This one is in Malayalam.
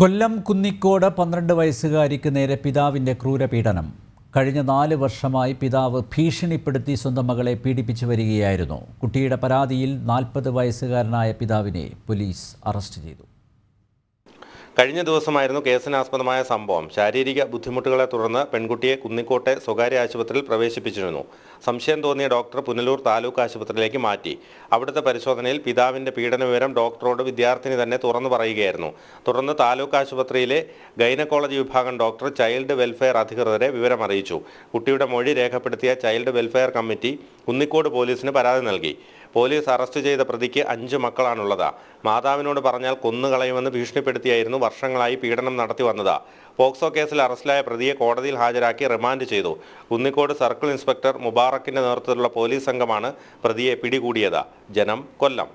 കൊല്ലം കുന്നിക്കോട് പന്ത്രണ്ട് വയസ്സുകാരിക്ക് നേരെ പിതാവിൻ്റെ ക്രൂരപീഡനം കഴിഞ്ഞ നാല് വർഷമായി പിതാവ് ഭീഷണിപ്പെടുത്തി സ്വന്തം മകളെ പീഡിപ്പിച്ചു വരികയായിരുന്നു കുട്ടിയുടെ പരാതിയിൽ നാൽപ്പത് വയസ്സുകാരനായ പിതാവിനെ പോലീസ് അറസ്റ്റ് ചെയ്തു കഴിഞ്ഞ ദിവസമായിരുന്നു കേസിനാസ്പദമായ സംഭവം ശാരീരിക ബുദ്ധിമുട്ടുകളെ തുടർന്ന് പെൺകുട്ടിയെ കുന്നിക്കോട്ടെ സ്വകാര്യ ആശുപത്രിയിൽ പ്രവേശിപ്പിച്ചിരുന്നു സംശയം തോന്നിയ ഡോക്ടർ പുനലൂർ താലൂക്ക് ആശുപത്രിയിലേക്ക് മാറ്റി അവിടുത്തെ പരിശോധനയിൽ പിതാവിൻ്റെ വിവരം ഡോക്ടറോട് വിദ്യാർത്ഥിനി തന്നെ തുറന്നു പറയുകയായിരുന്നു തുടർന്ന് താലൂക്ക് ആശുപത്രിയിലെ ഗൈനക്കോളജി വിഭാഗം ഡോക്ടർ ചൈൽഡ് വെൽഫെയർ അധികൃതരെ വിവരമറിയിച്ചു കുട്ടിയുടെ മൊഴി രേഖപ്പെടുത്തിയ ചൈൽഡ് വെൽഫെയർ കമ്മിറ്റി കുന്നിക്കോട് പോലീസിന് പരാതി നൽകി പോലീസ് അറസ്റ്റ് ചെയ്ത പ്രതിക്ക് അഞ്ച് മക്കളാണുള്ളത് മാതാവിനോട് പറഞ്ഞാൽ കൊന്നുകളയുമെന്ന് ഭീഷണിപ്പെടുത്തിയായിരുന്നു വർഷങ്ങളായി പീഡനം നടത്തി വന്നത് പോക്സോ കേസിൽ അറസ്റ്റിലായ പ്രതിയെ കോടതിയിൽ ഹാജരാക്കി റിമാൻഡ് ചെയ്തു കുന്നിക്കോട് സർക്കിൾ ഇൻസ്പെക്ടർ മുബാറക്കിന്റെ നേതൃത്വത്തിലുള്ള പോലീസ് സംഘമാണ് പ്രതിയെ പിടികൂടിയത് ജനം കൊല്ലം